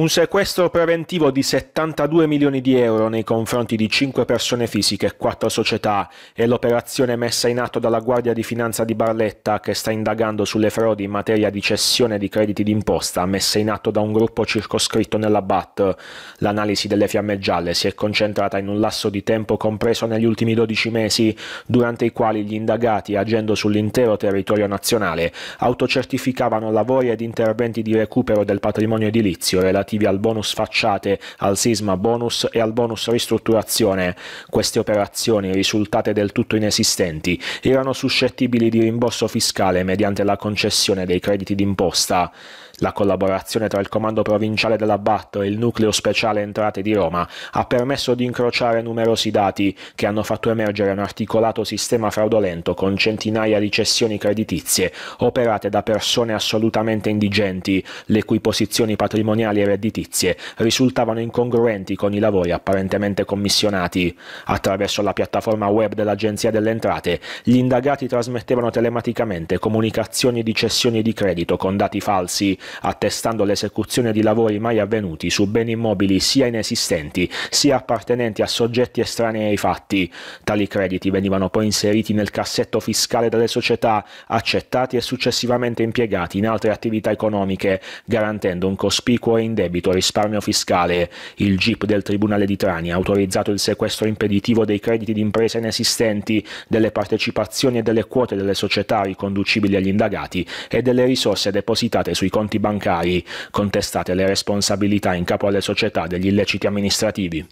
Un sequestro preventivo di 72 milioni di euro nei confronti di 5 persone fisiche e 4 società è l'operazione messa in atto dalla Guardia di Finanza di Barletta che sta indagando sulle frodi in materia di cessione di crediti d'imposta messa in atto da un gruppo circoscritto nella BAT. L'analisi delle fiamme gialle si è concentrata in un lasso di tempo compreso negli ultimi 12 mesi, durante i quali gli indagati, agendo sull'intero territorio nazionale, autocertificavano lavori ed interventi di recupero del patrimonio edilizio relativi relativi al bonus facciate, al sisma bonus e al bonus ristrutturazione. Queste operazioni, risultate del tutto inesistenti, erano suscettibili di rimborso fiscale mediante la concessione dei crediti d'imposta. La collaborazione tra il Comando Provinciale della BAT e il Nucleo Speciale Entrate di Roma ha permesso di incrociare numerosi dati che hanno fatto emergere un articolato sistema fraudolento con centinaia di cessioni creditizie operate da persone assolutamente indigenti, le cui posizioni patrimoniali e redditizie risultavano incongruenti con i lavori apparentemente commissionati. Attraverso la piattaforma web dell'Agenzia delle Entrate, gli indagati trasmettevano telematicamente comunicazioni di cessioni di credito con dati falsi, attestando l'esecuzione di lavori mai avvenuti su beni immobili sia inesistenti sia appartenenti a soggetti estranei ai fatti. Tali crediti venivano poi inseriti nel cassetto fiscale delle società, accettati e successivamente impiegati in altre attività economiche, garantendo un cospicuo e indebito debito, risparmio fiscale, il GIP del Tribunale di Trani ha autorizzato il sequestro impeditivo dei crediti di imprese inesistenti, delle partecipazioni e delle quote delle società riconducibili agli indagati e delle risorse depositate sui conti bancari, contestate le responsabilità in capo alle società degli illeciti amministrativi.